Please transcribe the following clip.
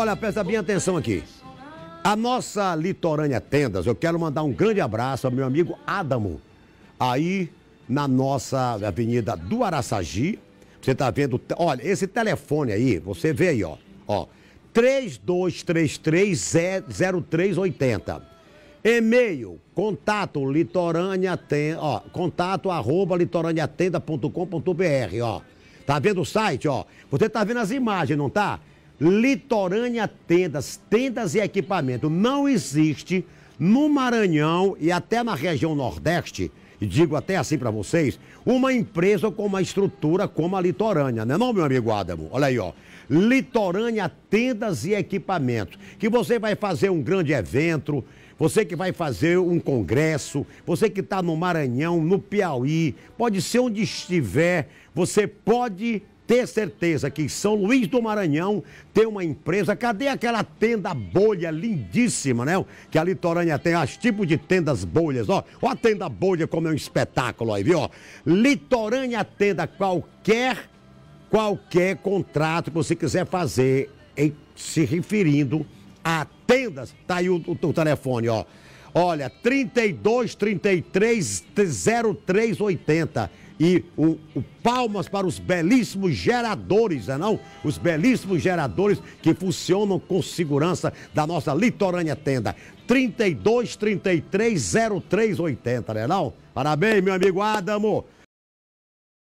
Olha, presta bem atenção aqui. A nossa litorânea Tendas, eu quero mandar um grande abraço ao meu amigo Adamo. Aí na nossa avenida do Araçagi, você tá vendo, olha, esse telefone aí, você vê aí, ó, ó, 32330380. E-mail, contato litorânea tenda, ó, contato arroba litorâneatenda.com.br, ó. Tá vendo o site, ó? Você tá vendo as imagens, não tá? Litorânea Tendas, tendas e equipamento. Não existe no Maranhão e até na região Nordeste, e digo até assim para vocês, uma empresa com uma estrutura como a Litorânea, não é não, meu amigo Adamo? Olha aí, ó. Litorânea Tendas e Equipamentos, que você vai fazer um grande evento, você que vai fazer um congresso, você que está no Maranhão, no Piauí, pode ser onde estiver, você pode ter certeza que São Luís do Maranhão tem uma empresa. Cadê aquela tenda bolha lindíssima, né? Que a litorânea tem as tipos de tendas bolhas, ó. Ó a tenda bolha como é um espetáculo aí, viu? Ó, litorânea tenda qualquer qualquer contrato que você quiser fazer em, se referindo a tendas. Tá aí o, o, o telefone, ó. Olha, 32 33 0380. E o, o palmas para os belíssimos geradores, não, é não? Os belíssimos geradores que funcionam com segurança da nossa litorânea tenda. 32 33 0380, né não, é não? Parabéns, meu amigo Adamo.